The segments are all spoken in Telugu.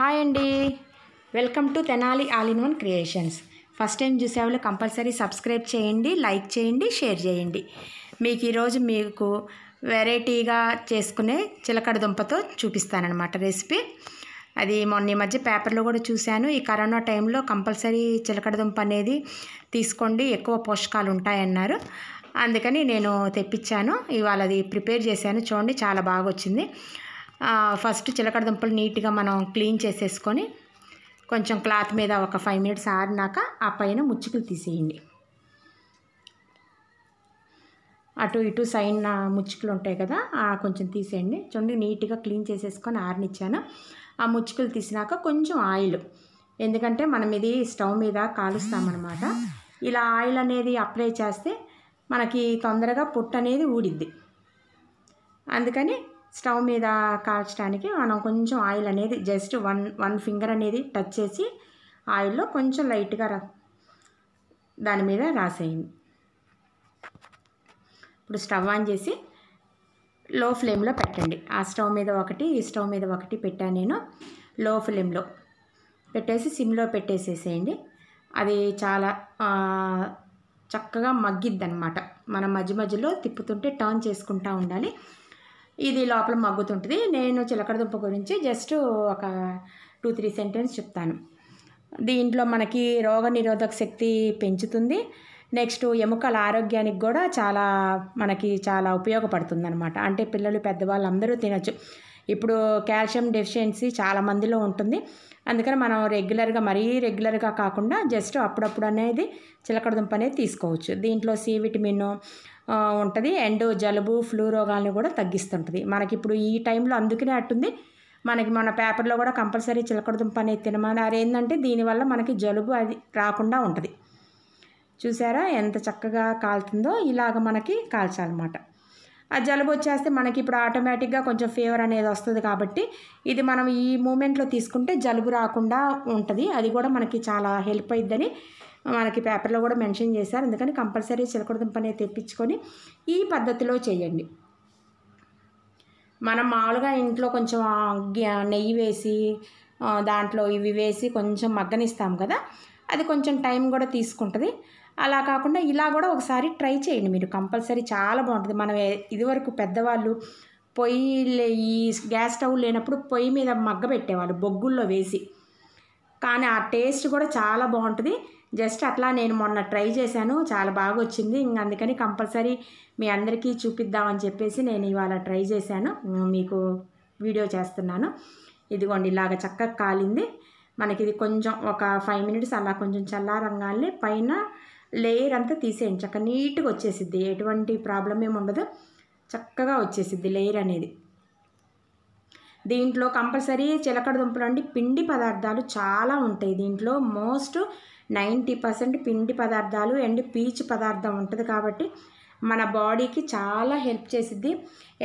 హాయ్ అండి welcome to Tenali all in one creations first time చూసేవాళ్ళు కంపల్సరీ సబ్స్క్రైబ్ చేయండి లైక్ చేయండి షేర్ చేయండి మీకు ఈరోజు మీకు వెరైటీగా చేసుకునే చిలకడ దుంపతో చూపిస్తానమాట రెసిపీ అది మొన్న ఈ మధ్య పేపర్లో కూడా చూశాను ఈ కరోనా టైంలో కంపల్సరీ చిలకడ దుంప అనేది తీసుకోండి ఎక్కువ పోషకాలు ఉంటాయన్నారు అందుకని నేను తెప్పించాను ఇవాళ అది ప్రిపేర్ చేశాను చూడండి చాలా బాగా వచ్చింది ఫస్ట్ చిలకడ దుంపలు నీట్గా మనం క్లీన్ చేసేసుకొని కొంచెం క్లాత్ మీద ఒక ఫైవ్ మినిట్స్ ఆరినాక ఆ పైన ముచ్చుకులు తీసేయండి అటు ఇటు సైన్ ముచ్చుకులు ఉంటాయి కదా కొంచెం తీసేయండి చూడండి నీట్గా క్లీన్ చేసేసుకొని ఆరినిచ్చాను ఆ ముచ్చుకులు తీసినాక కొంచెం ఆయిల్ ఎందుకంటే మనం ఇది స్టవ్ మీద కాలుస్తామన్నమాట ఇలా ఆయిల్ అనేది అప్లై చేస్తే మనకి తొందరగా పుట్టు అనేది ఊడిద్ది అందుకని స్టవ్ మీద కాల్చడానికి మనం కొంచెం ఆయిల్ అనేది జస్ట్ వన్ వన్ ఫింగర్ అనేది టచ్ చేసి ఆయిల్లో కొంచెం లైట్గా రా దాని మీద రాసేయండి ఇప్పుడు స్టవ్ ఆన్ చేసి లో ఫ్లేమ్లో పెట్టండి ఆ స్టవ్ మీద ఒకటి ఈ స్టవ్ మీద ఒకటి పెట్టాను నేను లో ఫ్లేమ్లో పెట్టేసి సిమ్లో పెట్టేసేసేయండి అది చాలా చక్కగా మగ్గిద్ది అనమాట మనం మధ్య మధ్యలో తిప్పుతుంటే టర్న్ చేసుకుంటూ ఉండాలి ఇది లోపల మగ్గుతుంటుంది నేను చిలకడదుంప గురించి జస్ట్ ఒక టూ త్రీ సెంటెన్స్ చెప్తాను దీంట్లో మనకి రోగ నిరోధక శక్తి పెంచుతుంది నెక్స్ట్ ఎముకల ఆరోగ్యానికి కూడా చాలా మనకి చాలా ఉపయోగపడుతుంది అనమాట అంటే పిల్లలు పెద్దవాళ్ళు అందరూ తినచ్చు ఇప్పుడు కాల్షియం డెఫిషియన్సీ చాలా మందిలో ఉంటుంది అందుకని మనం రెగ్యులర్గా మరీ రెగ్యులర్గా కాకుండా జస్ట్ అప్పుడప్పుడు అనేది చిలకడదుంప అనేది తీసుకోవచ్చు దీంట్లో సి విటమిన్ ఉంటుంది అండ్ జలుబు ఫ్లూ రోగాలను కూడా తగ్గిస్తుంటుంది మనకిప్పుడు ఈ టైంలో అందుకనే అట్టుంది మనకి మన పేపర్లో కూడా కంపల్సరీ చిలకడదుంప అనేది తినమని అదేంటంటే దీనివల్ల మనకి జలుబు అది రాకుండా ఉంటుంది చూసారా ఎంత చక్కగా కాలుతుందో ఇలాగ మనకి కాల్చాలన్నమాట ఆ జలుబు వచ్చేస్తే మనకి ఇప్పుడు ఆటోమేటిక్గా కొంచెం ఫీవర్ అనేది వస్తుంది కాబట్టి ఇది మనం ఈ మూమెంట్లో తీసుకుంటే జలుబు రాకుండా ఉంటుంది అది కూడా మనకి చాలా హెల్ప్ అవుతుందని మనకి పేపర్లో కూడా మెన్షన్ చేశారు అందుకని కంపల్సరీ చిలకడదుంపనే తెప్పించుకొని ఈ పద్ధతిలో చేయండి మనం మామూలుగా ఇంట్లో కొంచెం నెయ్యి వేసి దాంట్లో ఇవి వేసి కొంచెం మగ్గనిస్తాం కదా అది కొంచెం టైం కూడా తీసుకుంటుంది అలా కాకుండా ఇలా కూడా ఒకసారి ట్రై చేయండి మీరు కంపల్సరీ చాలా బాగుంటుంది మనం ఇదివరకు పెద్దవాళ్ళు పొయ్యి ఈ గ్యాస్ స్టవ్ లేనప్పుడు పొయ్యి మీద మగ్గ పెట్టేవాళ్ళు బొగ్గుల్లో వేసి కానీ ఆ టేస్ట్ కూడా చాలా బాగుంటుంది జస్ట్ అట్లా నేను మొన్న ట్రై చేశాను చాలా బాగా వచ్చింది ఇంక అందుకని కంపల్సరీ మీ అందరికీ చూపిద్దామని చెప్పేసి నేను ఇవాళ ట్రై చేశాను మీకు వీడియో చేస్తున్నాను ఇదిగోండి ఇలాగ చక్కగా కాలింది మనకి ఇది కొంచెం ఒక ఫైవ్ మినిట్స్ అలా కొంచెం చల్లారంగానే పైన లేయర్ అంతా తీసేయండి చక్కగా నీట్గా వచ్చేసిద్ది ఎటువంటి ప్రాబ్లం ఏమి ఉండదు చక్కగా వచ్చేసిద్ది లేయర్ అనేది దీంట్లో కంపల్సరీ చిలకడ దుంపలు అండి పిండి పదార్థాలు చాలా ఉంటాయి దీంట్లో మోస్ట్ నైంటీ పర్సెంట్ పిండి పదార్థాలు అండ్ పీచు పదార్థం ఉంటుంది కాబట్టి మన బాడీకి చాలా హెల్ప్ చేసిద్ది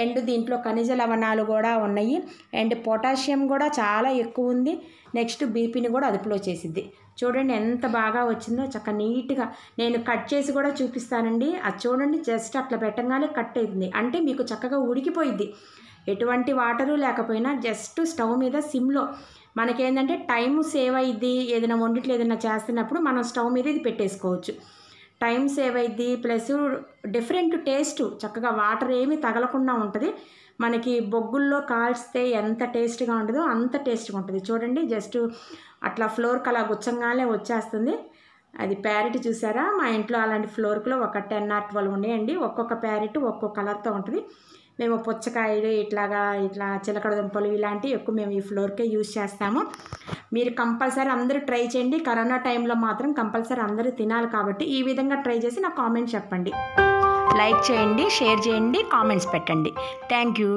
అండ్ దీంట్లో ఖనిజ లవణాలు కూడా ఉన్నాయి అండ్ పొటాషియం కూడా చాలా ఎక్కువ ఉంది నెక్స్ట్ బీపీని కూడా అదుపులో చేసిద్ది చూడండి ఎంత బాగా వచ్చిందో చక్క నీట్గా నేను కట్ చేసి కూడా చూపిస్తానండి అది చూడండి జస్ట్ అట్లా పెట్టగానే కట్ అయింది అంటే మీకు చక్కగా ఉడికిపోయిద్ది ఎటువంటి వాటరు లేకపోయినా జస్ట్ స్టవ్ మీద సిమ్లో మనకేంటంటే టైం సేవ్ అయ్యి ఏదైనా వండిట్లు ఏదైనా చేస్తున్నప్పుడు మనం స్టవ్ మీద ఇది పెట్టేసుకోవచ్చు టైం సేవ్ అయ్యి ప్లస్ డిఫరెంట్ టేస్ట్ చక్కగా వాటర్ ఏమీ తగలకుండా ఉంటుంది మనకి బొగ్గుల్లో కాల్స్తే ఎంత టేస్ట్గా ఉంటుందో అంత టేస్ట్గా ఉంటుంది చూడండి జస్ట్ అట్లా ఫ్లోర్కి అలా గుచ్చంగానే వచ్చేస్తుంది అది ప్యారెట్ చూసారా మా ఇంట్లో అలాంటి ఫ్లోర్కులో ఒక టెన్ ఆర్ ట్వెల్వ్ ఉన్నాయండి ఒక్కొక్క ప్యారెట్ ఒక్కొక్క కలర్తో ఉంటుంది మేము పుచ్చకాయలు ఇట్లాగా ఇట్లా చిలకడ దుంపలు ఇలాంటివి ఎక్కువ మేము ఈ ఫ్లోర్కే యూజ్ చేస్తాము మీరు కంపల్సరీ అందరూ ట్రై చేయండి కరోనా టైంలో మాత్రం కంపల్సరీ అందరూ తినాలి కాబట్టి ఈ విధంగా ట్రై చేసి నాకు కామెంట్స్ చెప్పండి లైక్ చేయండి షేర్ చేయండి కామెంట్స్ పెట్టండి థ్యాంక్ యూ